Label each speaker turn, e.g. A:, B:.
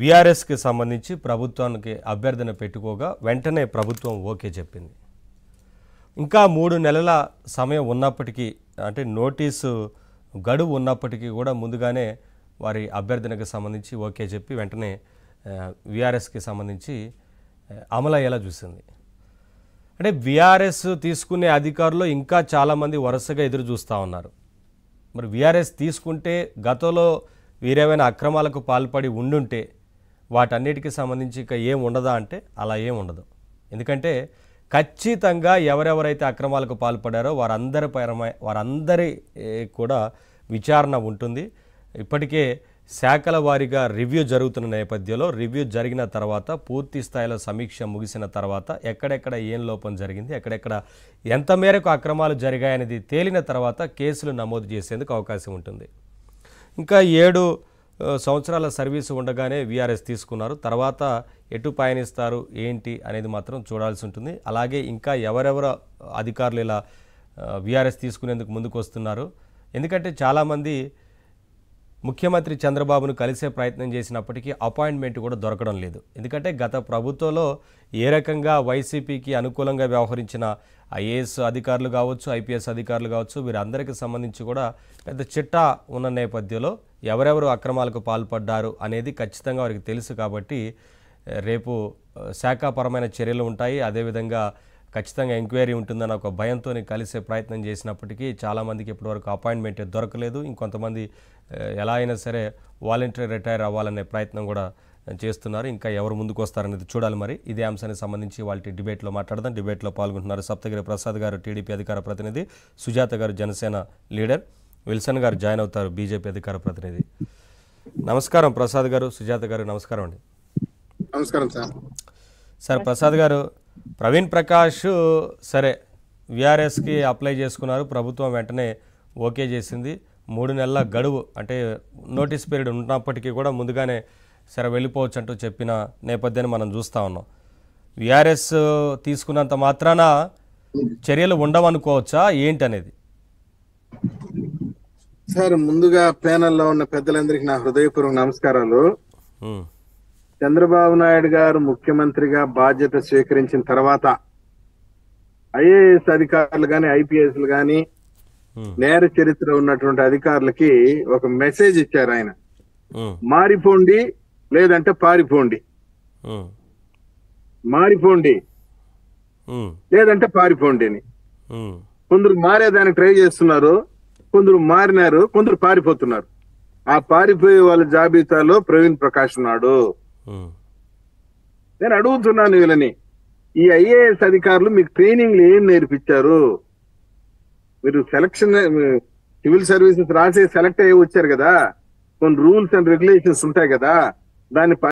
A: వీఆర్ఎస్కి సంబంధించి ప్రభుత్వానికి అభ్యర్థన పెట్టుకోగా వెంటనే ప్రభుత్వం ఓకే చెప్పింది ఇంకా మూడు నెలల సమయం ఉన్నప్పటికీ అంటే నోటీసు గడువు ఉన్నప్పటికీ కూడా ముందుగానే వారి అభ్యర్థనకు సంబంధించి ఓకే చెప్పి వెంటనే విఆర్ఎస్కి సంబంధించి అమలయ్యేలా చూసింది అంటే విఆర్ఎస్ తీసుకునే అధికారులు ఇంకా చాలామంది వరుసగా ఎదురు చూస్తూ ఉన్నారు మరి విఆర్ఎస్ తీసుకుంటే గతంలో వీరేమైనా అక్రమాలకు పాల్పడి ఉండుంటే వాటన్నిటికీ సంబంధించి ఇక ఏం ఉండదా అంటే అలా ఏం ఉండదు ఎందుకంటే ఖచ్చితంగా ఎవరెవరైతే అక్రమాలకు పాల్పడారో వారందరి పరమై వారందరి కూడా విచారణ ఉంటుంది ఇప్పటికే శాఖల వారీగా రివ్యూ జరుగుతున్న నేపథ్యంలో రివ్యూ జరిగిన తర్వాత పూర్తి స్థాయిలో సమీక్ష ముగిసిన తర్వాత ఎక్కడెక్కడ ఏం లోపం జరిగింది ఎక్కడెక్కడ ఎంత మేరకు అక్రమాలు జరిగాయనేది తేలిన తర్వాత కేసులు నమోదు చేసేందుకు అవకాశం ఉంటుంది ఇంకా ఏడు సంవత్సరాల సర్వీసు ఉండగానే వీఆర్ఎస్ తీసుకున్నారు తర్వాత ఎటు పయనిస్తారు ఏంటి అనేది మాత్రం చూడాల్సి ఉంటుంది అలాగే ఇంకా ఎవరెవరు అధికారులు ఇలా వీఆర్ఎస్ తీసుకునేందుకు ముందుకు వస్తున్నారు ఎందుకంటే చాలామంది ముఖ్యమంత్రి చంద్రబాబును కలిసే ప్రయత్నం చేసినప్పటికీ అపాయింట్మెంట్ కూడా దొరకడం లేదు ఎందుకంటే గత ప్రభుత్వంలో ఏ రకంగా వైసీపీకి అనుకూలంగా వ్యవహరించిన ఐఏఎస్ అధికారులు కావచ్చు ఐపీఎస్ అధికారులు కావచ్చు వీరందరికీ సంబంధించి కూడా పెద్ద చిట్టా ఉన్న నేపథ్యంలో ఎవరెవరు అక్రమాలకు పాల్పడ్డారు అనేది ఖచ్చితంగా వారికి తెలుసు కాబట్టి రేపు శాఖాపరమైన చర్యలు ఉంటాయి అదేవిధంగా ఖచ్చితంగా ఎంక్వైరీ ఉంటుందని ఒక భయంతో కలిసే ప్రయత్నం చేసినప్పటికీ చాలామందికి ఇప్పటివరకు అపాయింట్మెంట్ దొరకలేదు ఇంకొంతమంది ఎలా అయినా సరే వాలంటీర్ రిటైర్ అవ్వాలనే ప్రయత్నం కూడా చేస్తున్నారు ఇంకా ఎవరు ముందుకు వస్తారనేది చూడాలి మరి ఇదే అంశానికి సంబంధించి వాళ్ళ డిబేట్లో మాట్లాడదాం డిబేట్లో పాల్గొంటున్నారు సప్తగిరి ప్రసాద్ గారు టీడీపీ అధికార ప్రతినిధి సుజాత గారు జనసేన లీడర్ విల్సన్ గారు జాయిన్ అవుతారు బీజేపీ అధికార ప్రతినిధి నమస్కారం ప్రసాద్ గారు సుజాత గారు నమస్కారం అండి నమస్కారం సార్ సార్ ప్రసాద్ గారు ప్రవీణ్ ప్రకాష్ సరే విఆర్ఎస్కి అప్లై చేసుకున్నారు ప్రభుత్వం వెంటనే ఓకే చేసింది మూడు నెలల గడువు అంటే నోటీస్ పీరియడ్ ఉన్నప్పటికీ కూడా ముందుగానే సరే వెళ్ళిపోవచ్చు అంటూ చెప్పిన నేపథ్యాన్ని మనం చూస్తూ ఉన్నాం విఆర్ఎస్ తీసుకున్నంత మాత్రాన చర్యలు ఉండవనుకోవచ్చా ఏంటనేది
B: సార్ ముందుగా ప్యానెల్లో ఉన్న పెద్దలందరికీ నా హృదయపూర్వక నమస్కారాలు చంద్రబాబు నాయుడు గారు ముఖ్యమంత్రిగా బాధ్యత స్వీకరించిన తర్వాత ఐఏఎస్ అధికారులు కానీ ఐపీఎస్లు కానీ నేర చరిత్ర ఉన్నటువంటి అధికారులకి ఒక మెసేజ్ ఇచ్చారు ఆయన మారిపోండి లేదంటే పారిపోండి మారిపోండి లేదంటే పారిపోండి అని కొందరు మారేదానికి ట్రై చేస్తున్నారు కొందరు మారినారు కొందరు పారిపోతున్నారు ఆ పారిపోయే వాళ్ళ జాబితాలో ప్రవీణ్ ప్రకాష్ ఉన్నాడు నేను అడుగుతున్నాను వీళ్ళని ఈ ఐఏఎస్ అధికారులు మీకు ట్రైనింగ్లు ఏం నేర్పించారు మీరు సెలక్షన్ సివిల్ సర్వీసెస్ రాసి సెలెక్ట్ అయ్యి వచ్చారు కదా కొన్ని రూల్స్ అండ్ రెగ్యులేషన్స్ ఉంటాయి కదా దాన్ని